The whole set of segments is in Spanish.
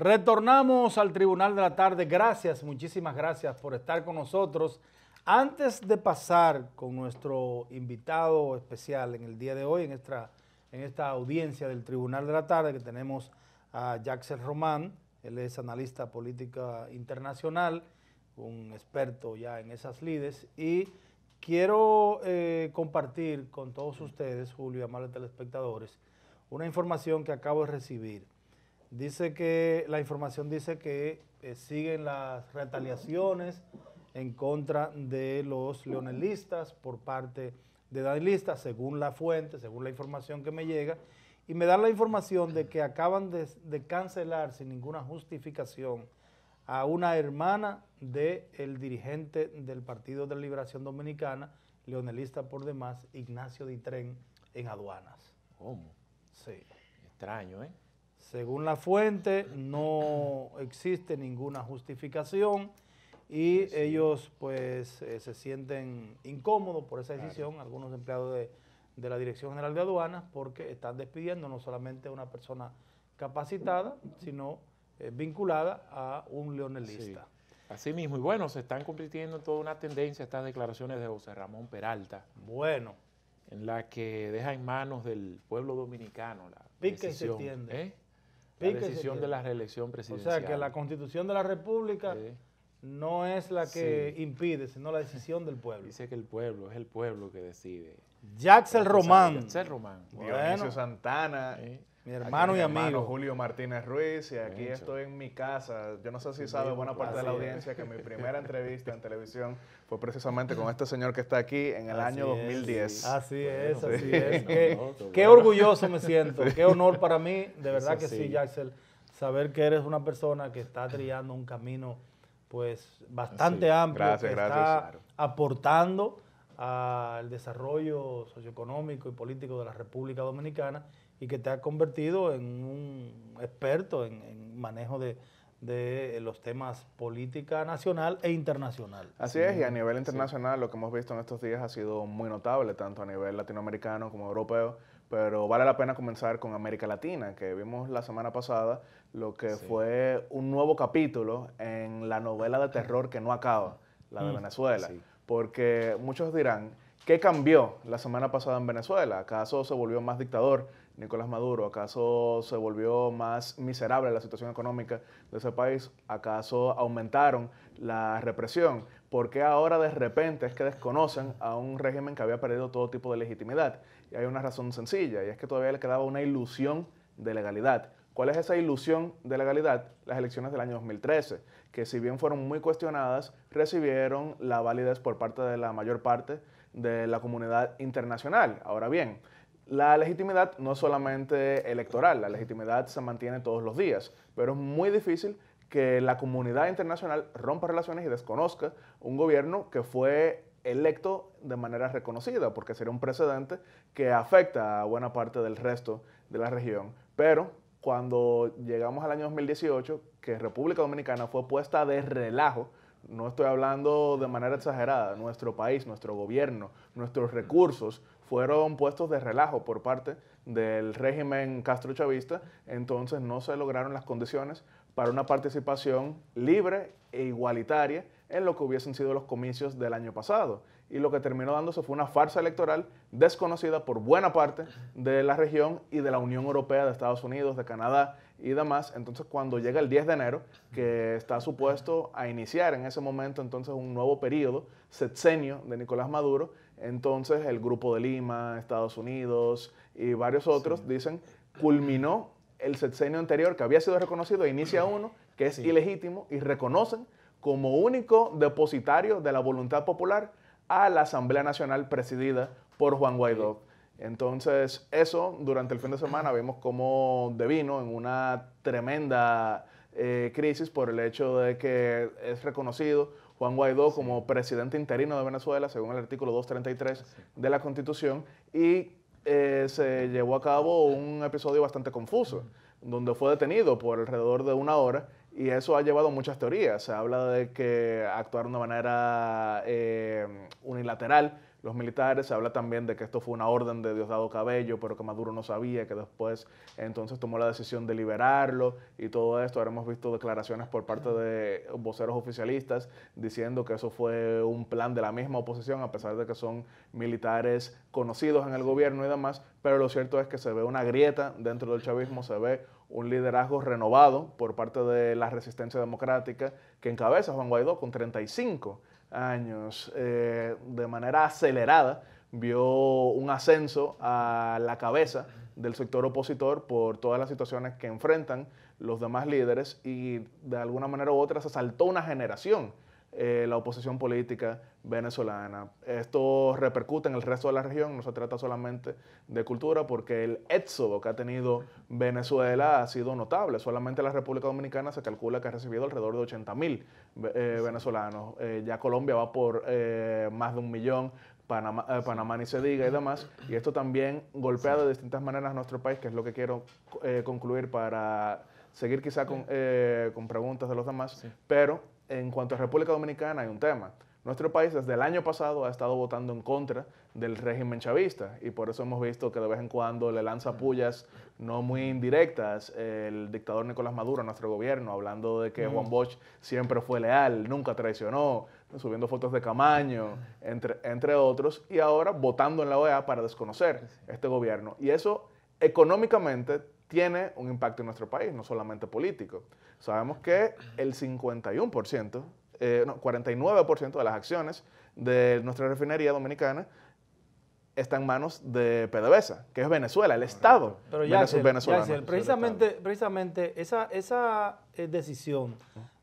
Retornamos al Tribunal de la Tarde. Gracias, muchísimas gracias por estar con nosotros. Antes de pasar con nuestro invitado especial en el día de hoy, en esta, en esta audiencia del Tribunal de la Tarde, que tenemos a Jaxel Román, él es analista política internacional, un experto ya en esas lides, y quiero eh, compartir con todos ustedes, Julio, amables telespectadores, una información que acabo de recibir. Dice que la información dice que eh, siguen las retaliaciones en contra de los leonelistas por parte de danilistas, según la fuente, según la información que me llega, y me dan la información de que acaban de, cancelar sin ninguna justificación a una hermana del dirigente del Partido de Liberación Dominicana, leonelista por demás, Ignacio Ditren, en aduanas. ¿Cómo? Sí. Extraño, ¿eh? Según la fuente, no existe ninguna justificación y ellos pues eh, se sienten incómodos por esa decisión, algunos empleados de, la Dirección General de Aduanas, porque están despidiendo no solamente a una persona capacitada, sino eh, vinculada a un leonelista. Así mismo, y bueno, se están cumpliendo toda una tendencia estas declaraciones de José Ramón Peralta. Bueno. En la que deja en manos del pueblo dominicano la decisión. se entiende? ¿eh? la decisión de la reelección presidencial. O sea, que la constitución de la República no es la que impide, sino la decisión del pueblo. Dice que el pueblo, es el pueblo que decide. Jaxel Román. Román. Santana. Mi hermano y amigo. Julio Martínez Ruiz, y aquí estoy en mi casa. Yo no sé si sabe buena parte de la audiencia que mi primera entrevista en televisión fue precisamente con este señor que está aquí en el año 2010. así es, así es. Qué, orgulloso me siento, qué honor para mí, de verdad que sí, Jaxel, saber que eres una persona que está triando un camino pues bastante amplio, que está aportando al desarrollo socioeconómico y político de la República Dominicana y que te ha convertido en un experto en, manejo de, eh, los temas política nacional e internacional. Así es, y a mm, nivel internacional lo que hemos visto en estos días ha sido muy notable, tanto a nivel latinoamericano como europeo, pero vale la pena comenzar con América Latina, que vimos la semana pasada lo que fue un nuevo capítulo en la novela de terror que no acaba, la de mm, Venezuela, porque muchos dirán, ¿qué cambió la semana pasada en Venezuela? ¿Acaso se volvió más dictador? Nicolás Maduro? ¿Acaso se volvió más miserable la situación económica de ese país? ¿Acaso aumentaron la represión? ¿Por qué ahora de repente es que desconocen a un régimen que había perdido todo tipo de legitimidad? Y hay una razón sencilla, y es que todavía le quedaba una ilusión de legalidad. ¿Cuál es esa ilusión de legalidad? Las elecciones del año 2013, que si bien fueron muy cuestionadas, recibieron la validez por parte de la mayor parte de la comunidad internacional. Ahora bien, la legitimidad no es solamente electoral, la legitimidad se mantiene todos los días, pero es muy difícil que la comunidad internacional rompa relaciones y desconozca un gobierno que fue electo de manera reconocida, porque sería un precedente que afecta a buena parte del resto de la región. Pero cuando llegamos al año 2018, que República Dominicana fue puesta de relajo, no estoy hablando de manera exagerada, nuestro país, nuestro gobierno, nuestros recursos, fueron puestos de relajo por parte del régimen Castro chavista entonces no se lograron las condiciones para una participación libre e igualitaria en lo que hubiesen sido los comicios del año pasado. Y lo que terminó dándose fue una farsa electoral desconocida por buena parte de la región y de la Unión Europea, de Estados Unidos, de Canadá y demás. Entonces cuando llega el 10 de enero, que está supuesto a iniciar en ese momento entonces un nuevo periodo, sexenio de Nicolás Maduro, entonces el Grupo de Lima, Estados Unidos y varios otros dicen, culminó el sexenio anterior que había sido reconocido, e inicia uno que es ilegítimo y reconocen como único depositario de la voluntad popular a la Asamblea Nacional presidida por Juan Guaidó. Entonces, eso durante el fin de semana vemos cómo devino en una tremenda eh, crisis por el hecho de que es reconocido Juan Guaidó como presidente interino de Venezuela, según el artículo 233 de la Constitución, y eh, se llevó a cabo un episodio bastante confuso, donde fue detenido por alrededor de una hora y eso ha llevado a muchas teorías. Se habla de que actuaron de manera eh, unilateral los militares, se habla también de que esto fue una orden de Diosdado Cabello, pero que Maduro no sabía, que después entonces tomó la decisión de liberarlo y todo esto. Ahora hemos visto declaraciones por parte de voceros oficialistas diciendo que eso fue un plan de la misma oposición, a pesar de que son militares conocidos en el gobierno y demás, pero lo cierto es que se ve una grieta dentro del chavismo, se ve un liderazgo renovado por parte de la resistencia democrática que encabeza Juan Guaidó con 35 años, eh, de manera acelerada, vio un ascenso a la cabeza del sector opositor por todas las situaciones que enfrentan los demás líderes y de alguna manera u otra se saltó una generación eh, la oposición política venezolana. Esto repercute en el resto de la región, no se trata solamente de cultura, porque el éxodo que ha tenido Venezuela ha sido notable. Solamente la República Dominicana se calcula que ha recibido alrededor de 80 mil eh, venezolanos. Eh, ya Colombia va por más de un millón. Panamá, Panamá, ni se diga y demás, y esto también golpea de distintas maneras a nuestro país, que es lo que quiero concluir para seguir quizá con, con, preguntas de los demás, pero en cuanto a República Dominicana hay un tema. Nuestro país desde el año pasado ha estado votando en contra del régimen chavista y por eso hemos visto que de vez en cuando le lanza pullas no muy indirectas el dictador Nicolás Maduro a nuestro gobierno, hablando de que Juan Bosch siempre fue leal, nunca traicionó, subiendo fotos de Camaño, entre, entre otros, y ahora votando en la OEA para desconocer este gobierno. Y eso económicamente tiene un impacto en nuestro país, no solamente político. Sabemos que el 51%, eh, no, 49% de las acciones de nuestra refinería dominicana está en manos de PDVSA, que es Venezuela, el Estado. Pero ya, Venezuela, precisamente, precisamente esa, esa eh, decisión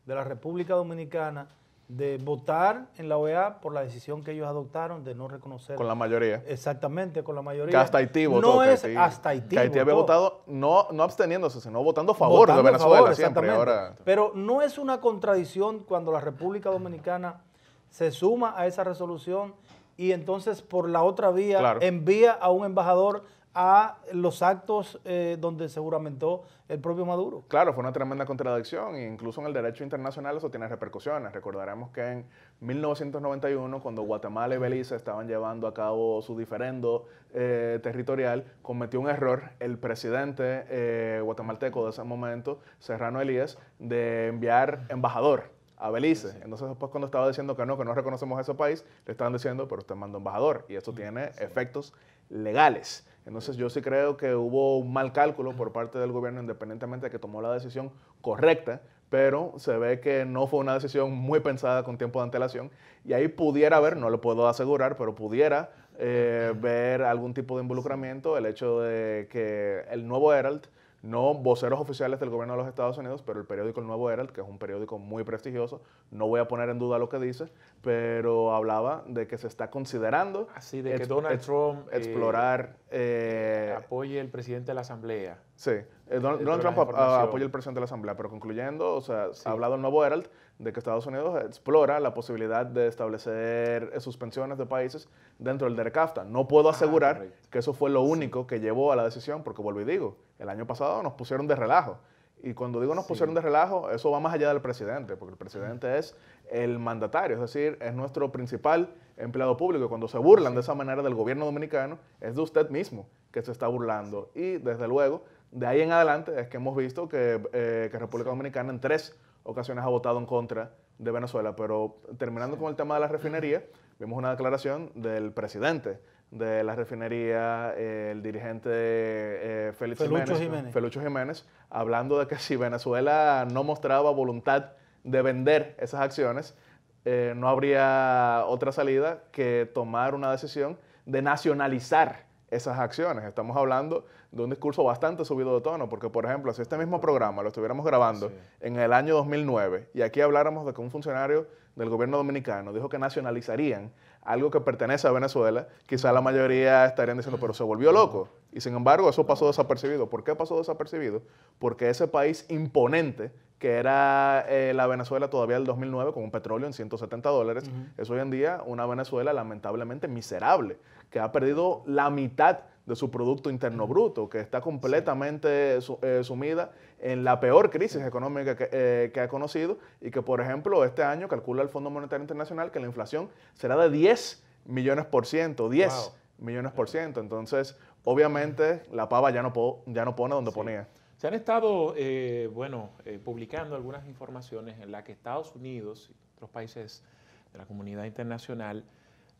de la República Dominicana de votar en la OEA por la decisión que ellos adoptaron de no reconocer. Con la mayoría. Exactamente, con la mayoría. Que hasta Haití votó. No es hasta Haití. Haití había votado, no, no absteniéndose, sino votando a favor de Venezuela Pero no es una contradicción cuando la República Dominicana se suma a esa resolución y entonces por la otra vía envía a un embajador a los actos eh, donde se el propio Maduro. Claro, fue una tremenda contradicción e incluso en el derecho internacional eso tiene repercusiones. Recordaremos que en 1991, cuando Guatemala y Belice estaban llevando a cabo su diferendo eh, territorial, cometió un error el presidente eh, guatemalteco de ese momento, Serrano Elías, de enviar embajador a Belice. Entonces después cuando estaba diciendo que no, que no reconocemos a ese país, le estaban diciendo, pero usted manda embajador y eso tiene efectos legales. Entonces yo sí creo que hubo un mal cálculo por parte del gobierno, independientemente de que tomó la decisión correcta, pero se ve que no fue una decisión muy pensada con tiempo de antelación y ahí pudiera haber, no lo puedo asegurar, pero pudiera haber eh, ver algún tipo de involucramiento el hecho de que el nuevo Herald no voceros oficiales del gobierno de los Estados Unidos, pero el periódico El Nuevo Herald, que es un periódico muy prestigioso, no voy a poner en duda lo que dice, pero hablaba de que se está considerando... Así, de que Donald Trump... Eh, explorar... Eh, apoye el presidente de la Asamblea. Sí, eh, Donald, Trump apoya el presidente de la Asamblea, pero concluyendo, o sea, ha hablado el Nuevo Herald de que Estados Unidos explora la posibilidad de establecer eh, suspensiones de países dentro del DERCAFTA. No puedo ah, asegurar que eso fue lo único que llevó a la decisión, porque vuelvo y digo, el año pasado nos pusieron de relajo. Y cuando digo nos pusieron de relajo, eso va más allá del presidente, porque el presidente es el mandatario, es decir, es nuestro principal empleado público. Cuando se burlan de esa manera del gobierno dominicano, es de usted mismo que se está burlando. Y desde luego, de ahí en adelante es que hemos visto que, eh, que República Dominicana en tres ocasiones ha votado en contra de Venezuela. Pero terminando con el tema de la refinería, vimos una declaración del presidente de la refinería, eh, el dirigente eh, Félix Felucho Jiménez, Jiménez, hablando de que si Venezuela no mostraba voluntad de vender esas acciones, eh, no habría otra salida que tomar una decisión de nacionalizar esas acciones. Estamos hablando de un discurso bastante subido de tono, porque por ejemplo, si este mismo programa lo estuviéramos grabando en el año 2009 y aquí habláramos de que un funcionario del gobierno dominicano dijo que nacionalizarían algo que pertenece a Venezuela, quizá la mayoría estarían diciendo, pero se volvió loco. Y sin embargo, eso pasó desapercibido. ¿Por qué pasó desapercibido? Porque ese país imponente que era eh, la Venezuela todavía el 2009 con un petróleo en 170 dólares, es hoy en día una Venezuela lamentablemente miserable, que ha perdido la mitad de su Producto Interno Bruto, que está completamente eh, sumida en la peor crisis económica eh, que, ha conocido y que, por ejemplo, este año calcula el Fondo Internacional que la inflación será de 10 millones por ciento, 10 millones por ciento. Entonces, obviamente, la pava ya no, ya no pone donde ponía. Se han estado, eh, bueno, publicando algunas informaciones en las que Estados Unidos y otros países de la comunidad internacional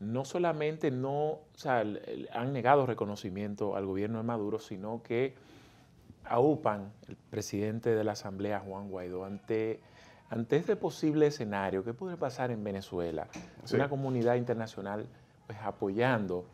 no solamente no han negado reconocimiento al gobierno de Maduro, sino que aupan el presidente de la Asamblea, Juan Guaidó, ante, este posible escenario que puede pasar en Venezuela, una comunidad internacional pues, apoyando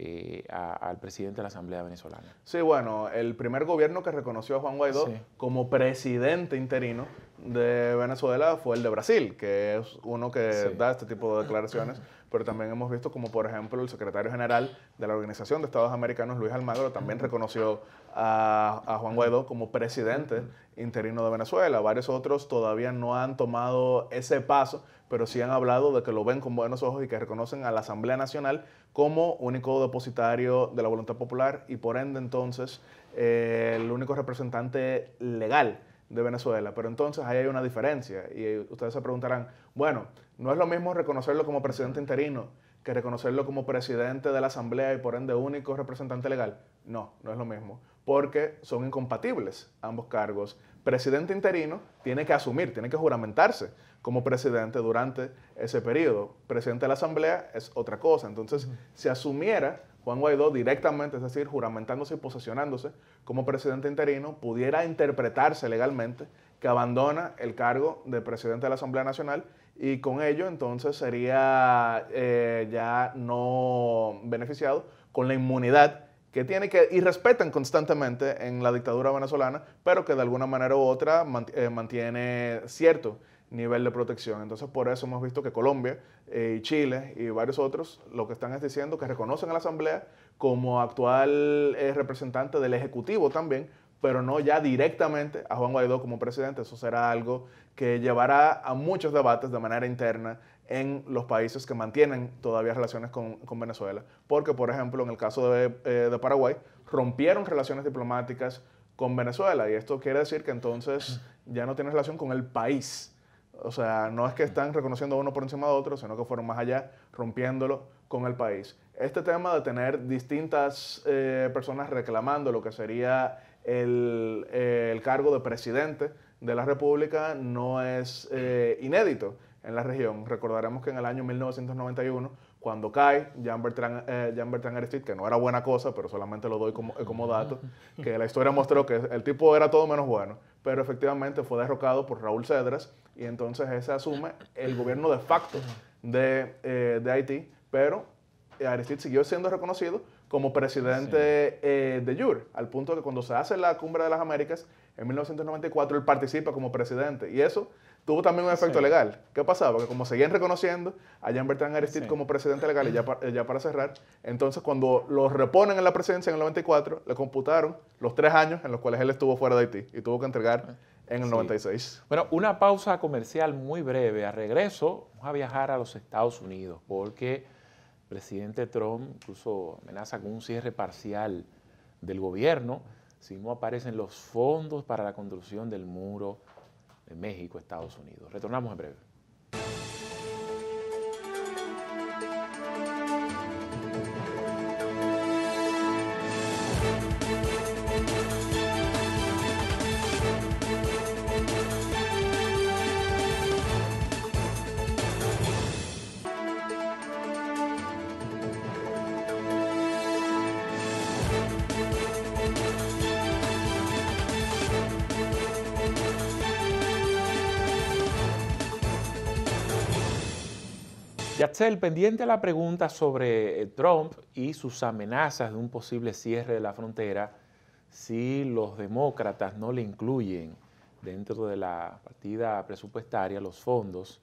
eh, al presidente de la Asamblea Venezolana. Sí, bueno, el primer gobierno que reconoció a Juan Guaidó como presidente interino de Venezuela fue el de Brasil, que es uno que da este tipo de declaraciones, pero también hemos visto como, por ejemplo, el secretario general de la Organización de Estados Americanos, Luis Almagro, también reconoció a, a Juan Guaidó como presidente interino de Venezuela. Varios otros todavía no han tomado ese paso, pero sí han hablado de que lo ven con buenos ojos y que reconocen a la Asamblea Nacional como único depositario de la voluntad popular y por ende entonces eh, el único representante legal de Venezuela. Pero entonces ahí hay una diferencia y ustedes se preguntarán, bueno, no es lo mismo reconocerlo como presidente interino que reconocerlo como presidente de la Asamblea y por ende único representante legal. No, no es lo mismo, porque son incompatibles ambos cargos. Presidente interino tiene que asumir, tiene que juramentarse como presidente durante ese periodo. Presidente de la Asamblea es otra cosa. Entonces, si asumiera Juan Guaidó directamente, es decir, juramentándose y posesionándose como presidente interino, pudiera interpretarse legalmente que abandona el cargo de presidente de la Asamblea Nacional y con ello entonces sería eh, ya no beneficiado con la inmunidad que tiene que y respetan constantemente en la dictadura venezolana, pero que de alguna manera u otra eh, mantiene cierto nivel de protección. Entonces, por eso hemos visto que Colombia eh, y Chile y varios otros lo que están es diciendo que reconocen a la Asamblea como actual eh, representante del Ejecutivo también, pero no ya directamente a Juan Guaidó como presidente. Eso será algo que llevará a muchos debates de manera interna en los países que mantienen todavía relaciones con, Venezuela. Porque, por ejemplo, en el caso de, eh, de Paraguay, rompieron relaciones diplomáticas con Venezuela y esto quiere decir que entonces ya no tiene relación con el país o sea, no es que están reconociendo uno por encima de otro, sino que fueron más allá, rompiéndolo con el país. Este tema de tener distintas eh, personas reclamando lo que sería eh, el, cargo de presidente de la República no es eh, inédito en la región. Recordaremos que en el año 1991 cuando cae eh, Jean Bertrand, Aristide, que no era buena cosa, pero solamente lo doy como, eh, dato, que la historia mostró que el tipo era todo menos bueno, pero efectivamente fue derrocado por Raúl Cedras y entonces ese asume el gobierno de facto de, eh, de Haití, pero Aristide siguió siendo reconocido como presidente de Jure, al punto que cuando se hace la Cumbre de las Américas en 1994, él participa como presidente. Y eso tuvo también un efecto legal. ¿Qué pasaba? Que como seguían reconociendo a Jean Bertrand Aristide como presidente legal, y eh, ya, para, cerrar, entonces cuando lo reponen en la presidencia en el 94, le computaron los tres años en los cuales él estuvo fuera de Haití y tuvo que entregar ah, en el 96. Bueno, una pausa comercial muy breve. A regreso, vamos a viajar a los Estados Unidos porque el presidente Trump incluso amenaza con un cierre parcial del gobierno si no aparecen los fondos para la construcción del muro México, Estados Unidos. Retornamos en breve. Yatzel, pendiente a la pregunta sobre eh, Trump y sus amenazas de un posible cierre de la frontera si los demócratas no le incluyen dentro de la partida presupuestaria los fondos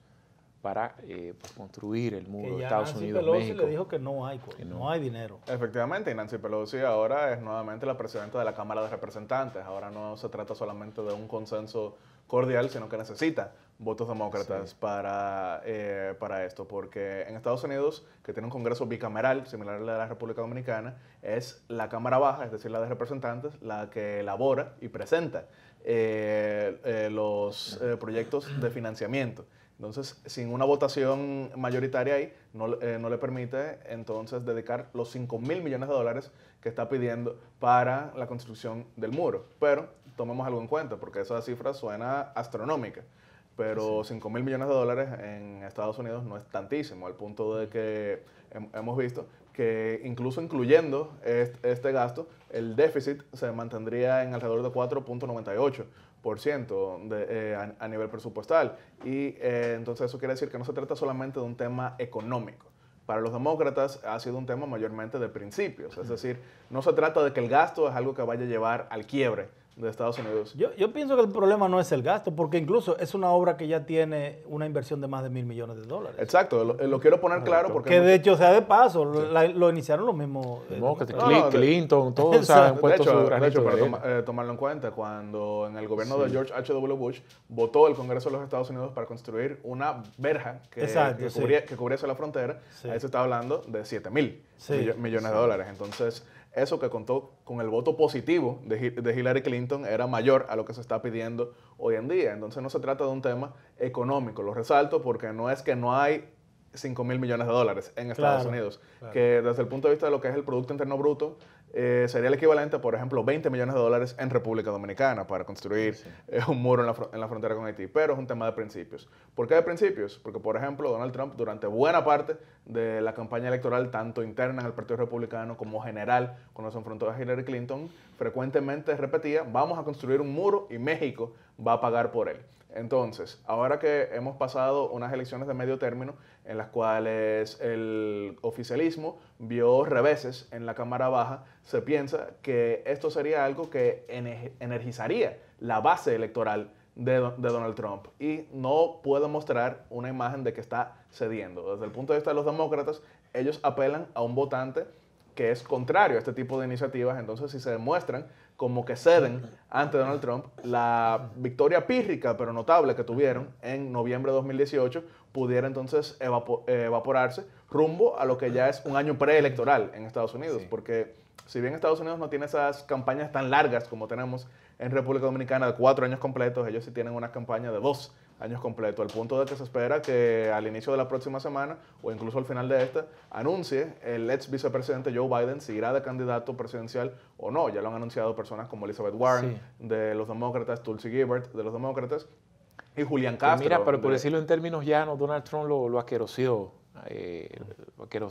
para eh, pues, construir el muro de Estados Nancy Unidos. Pelosi le dijo que no hay, pues, que no. hay dinero. Efectivamente, Nancy Pelosi ahora es nuevamente la presidenta de la Cámara de Representantes. Ahora no se trata solamente de un consenso cordial, sino que necesita votos demócratas para, eh, para esto, porque en Estados Unidos, que tiene un Congreso bicameral, similar al de la República Dominicana, es la Cámara Baja, es decir, la de representantes, la que elabora y presenta eh, eh, los proyectos de financiamiento. Entonces, sin una votación mayoritaria ahí, no, eh, le permite entonces dedicar los 5 mil millones de dólares que está pidiendo para la construcción del muro. Pero tomemos algo en cuenta, porque esa cifra suena astronómica. Pero cinco mil millones de dólares en Estados Unidos no es tantísimo, al punto de que hemos visto que incluso incluyendo este, gasto, el déficit se mantendría en alrededor de 4.98 por ciento eh, a, nivel presupuestal. Y eh, entonces eso quiere decir que no se trata solamente de un tema económico. Para los demócratas ha sido un tema mayormente de principios, es decir, no se trata de que el gasto es algo que vaya a llevar al quiebre, de Estados Unidos. Yo, pienso que el problema no es el gasto, porque incluso es una obra que ya tiene una inversión de más de mil millones de dólares. Exacto, lo, eh, quiero poner claro porque... Que de hecho, sea de paso, lo, la, iniciaron los mismos... Eh, Clinton, todos o sea, hecho, para eh, tomarlo en cuenta, cuando en el gobierno de George H.W. Bush votó el Congreso de los Estados Unidos para construir una verja que, que, cubriese la frontera, ahí se está hablando de 7 mil millones de dólares. Entonces eso que contó con el voto positivo de, Hillary Clinton era mayor a lo que se está pidiendo hoy en día. Entonces no se trata de un tema económico, lo resalto porque no es que no hay 5 mil millones de dólares en Estados Unidos, que desde el punto de vista de lo que es el Producto Interno Bruto, eh, sería el equivalente, por ejemplo, 20 millones de dólares en República Dominicana para construir eh, un muro en la, en la, frontera con Haití. Pero es un tema de principios. ¿Por qué de principios? Porque, por ejemplo, Donald Trump, durante buena parte de la campaña electoral, tanto interna en el Partido Republicano como general, cuando se enfrentó a Hillary Clinton, frecuentemente repetía, vamos a construir un muro y México va a pagar por él. Entonces, ahora que hemos pasado unas elecciones de medio término en las cuales el oficialismo vio reveses en la Cámara Baja, se piensa que esto sería algo que energizaría la base electoral de, Donald Trump y no puede mostrar una imagen de que está cediendo. Desde el punto de vista de los demócratas, ellos apelan a un votante que es contrario a este tipo de iniciativas, entonces si se demuestran como que ceden ante Donald Trump la victoria pírrica pero notable que tuvieron en noviembre de 2018 pudiera entonces evaporarse rumbo a lo que ya es un año preelectoral en Estados Unidos, porque si bien Estados Unidos no tiene esas campañas tan largas como tenemos en República Dominicana de cuatro años completos, ellos sí tienen una campaña de dos años completos, al punto de que se espera que al inicio de la próxima semana o incluso al final de esta anuncie el ex vicepresidente Joe Biden si irá de candidato presidencial o no. Ya lo han anunciado personas como Elizabeth Warren de los demócratas, Tulsi Gibbert de los demócratas y Julian pues Castro. mira, pero por decirlo en términos llanos, Donald Trump lo, lo aquerosió, eh,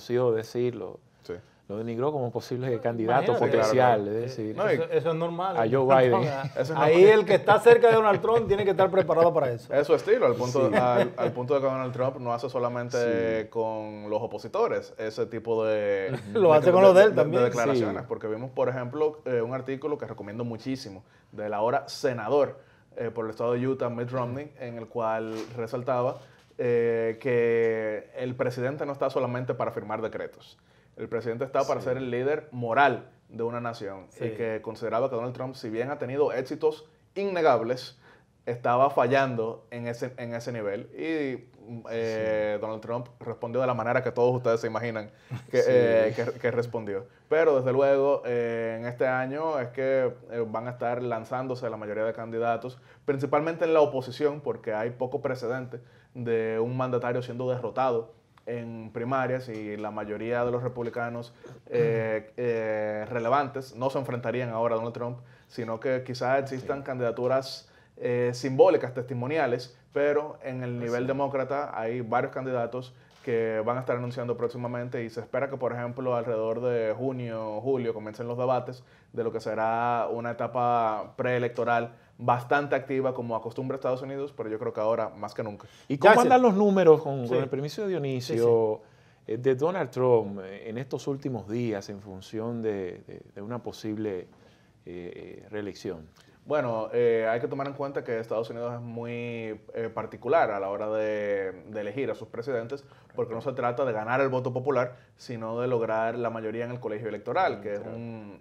lo decirlo. Sí lo denigró como posible candidato potencial. Es decir, eso, es normal. A Joe Biden. Ahí el que está cerca de Donald Trump tiene que estar preparado para eso. Es su estilo, al punto, al, punto de que Donald Trump no hace solamente con los opositores ese tipo de... lo hace con los de también. declaraciones, porque vimos, por ejemplo, eh, un artículo que recomiendo muchísimo, de la hora senador eh, por el estado de Utah, Mitt Romney, en el cual resaltaba eh, que el presidente no está solamente para firmar decretos el presidente estaba para ser el líder moral de una nación y que consideraba que Donald Trump, si bien ha tenido éxitos innegables, estaba fallando en ese, en ese nivel. Y eh, Donald Trump respondió de la manera que todos ustedes se imaginan que, eh, respondió. Pero desde luego, eh, en este año es que van a estar lanzándose la mayoría de candidatos, principalmente en la oposición, porque hay poco precedente de un mandatario siendo derrotado en primarias y la mayoría de los republicanos eh, eh, relevantes no se enfrentarían ahora a Donald Trump, sino que quizás existan candidaturas eh, simbólicas, testimoniales, pero en el nivel demócrata hay varios candidatos que van a estar anunciando próximamente y se espera que, por ejemplo, alrededor de junio o julio comiencen los debates de lo que será una etapa preelectoral bastante activa como acostumbra Estados Unidos, pero yo creo que ahora más que nunca. ¿Y cómo andan los números con, el permiso de Dionisio eh, de Donald Trump eh, en estos últimos días en función de, una posible eh, reelección? Bueno, hay que tomar en cuenta que Estados Unidos es muy particular a la hora de, elegir a sus presidentes, porque no se trata de ganar el voto popular, sino de lograr la mayoría en el colegio electoral, que es un,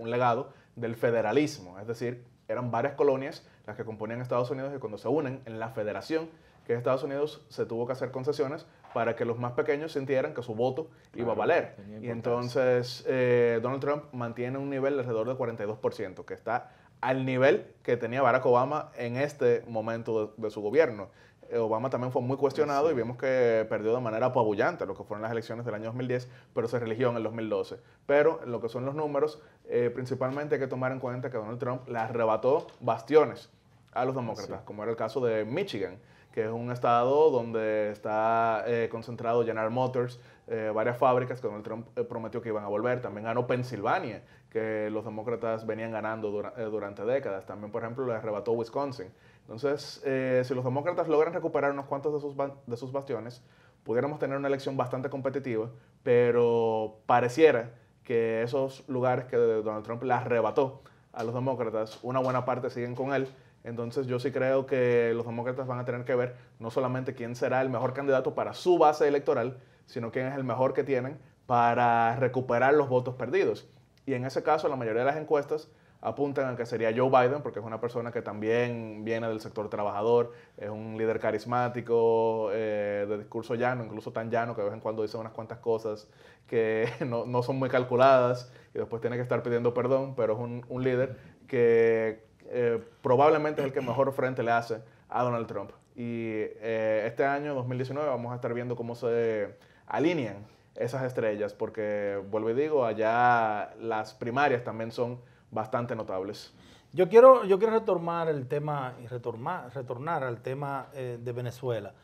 un legado del federalismo, es decir, eran varias colonias las que componían Estados Unidos y cuando se unen en la federación, que es Estados Unidos, se tuvo que hacer concesiones para que los más pequeños sintieran que su voto iba a valer. Y entonces eh, Donald Trump mantiene un nivel de alrededor del 42%, que está al nivel que tenía Barack Obama en este momento de su gobierno. Obama también fue muy cuestionado y vimos que perdió de manera apabullante lo que fueron las elecciones del año 2010, pero se religió en el 2012. Pero lo que son los números, eh, principalmente hay que tomar en cuenta que Donald Trump le arrebató bastiones a los demócratas, como era el caso de Michigan, que es un estado donde está eh, concentrado General Motors, eh, varias fábricas que Donald Trump prometió que iban a volver. También ganó Pensilvania, que los demócratas venían ganando durante décadas. También, por ejemplo, le arrebató Wisconsin. Entonces, eh, si los demócratas logran recuperar unos cuantos de sus, de sus bastiones, pudiéramos tener una elección bastante competitiva, pero pareciera que esos lugares que Donald Trump le arrebató a los demócratas, una buena parte siguen con él. Entonces yo sí creo que los demócratas van a tener que ver no solamente quién será el mejor candidato para su base electoral, sino quién es el mejor que tienen para recuperar los votos perdidos. Y en ese caso, la mayoría de las encuestas apuntan a que sería Joe Biden, porque es una persona que también viene del sector trabajador, es un líder carismático, eh, de discurso llano, incluso tan llano que de vez en cuando dice unas cuantas cosas que no, son muy calculadas y después tiene que estar pidiendo perdón, pero es un, líder que eh, probablemente es el que mejor frente le hace a Donald Trump. Y eh, este año, 2019, vamos a estar viendo cómo se alinean esas estrellas, porque vuelvo y digo, allá las primarias también son bastante notables. Yo quiero, yo quiero retomar el tema y retornar, retornar al tema eh, de Venezuela.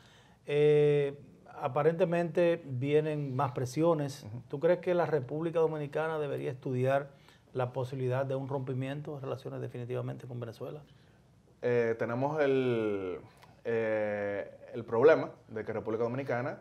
Eh, aparentemente vienen más presiones. ¿Tú crees que la República Dominicana debería estudiar la posibilidad de un rompimiento de relaciones definitivamente con Venezuela? Eh, tenemos el, el problema de que República Dominicana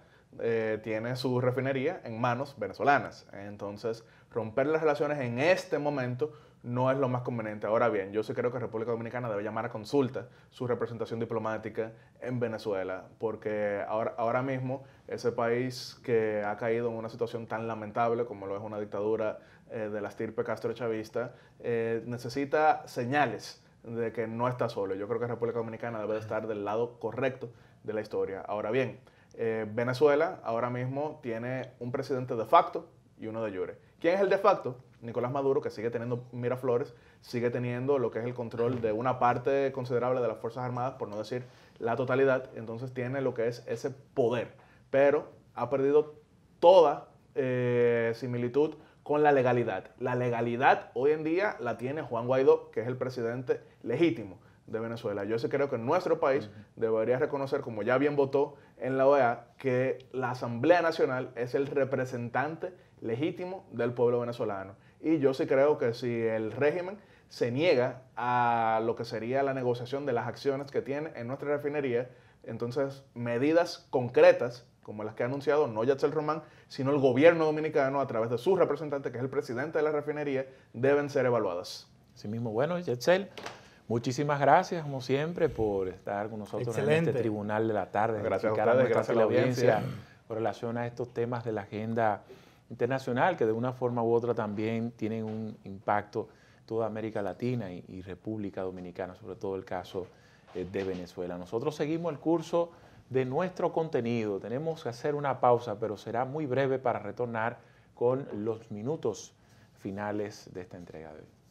tiene su refinería en manos venezolanas. Entonces, romper las relaciones en este momento no es lo más conveniente. Ahora bien, yo sí creo que República Dominicana debe llamar a consulta su representación diplomática en Venezuela, porque ahora, ahora mismo ese país que ha caído en una situación tan lamentable como lo es una dictadura eh, de la estirpe Castro Chavista, eh, necesita señales de que no está solo. Yo creo que República Dominicana debe estar del lado correcto de la historia. Ahora bien, eh, Venezuela ahora mismo tiene un presidente de facto y uno de jure. ¿Quién es el de facto? Nicolás Maduro, que sigue teniendo Miraflores, sigue teniendo lo que es el control de una parte considerable de las Fuerzas Armadas, por no decir la totalidad, entonces tiene lo que es ese poder, pero ha perdido toda eh, similitud con la legalidad. La legalidad hoy en día la tiene Juan Guaidó, que es el presidente legítimo de Venezuela. Yo sí creo que nuestro país debería reconocer, como ya bien votó en la OEA, que la Asamblea Nacional es el representante legítimo del pueblo venezolano. Y yo sí creo que si el régimen se niega a lo que sería la negociación de las acciones que tiene en nuestra refinería, entonces medidas concretas como las que ha anunciado no Yatzel Román, sino el gobierno dominicano a través de su representante, que es el presidente de la refinería, deben ser evaluadas. sí mismo, bueno, Yatzel, muchísimas gracias, como siempre, por estar con nosotros en este tribunal de la tarde. Gracias a ustedes, gracias a la audiencia. audiencia con relación a estos temas de la agenda internacional que de una forma u otra también tienen un impacto toda América Latina y, República Dominicana, sobre todo el caso eh, de Venezuela. Nosotros seguimos el curso de nuestro contenido. Tenemos que hacer una pausa, pero será muy breve para retornar con los minutos finales de esta entrega de hoy.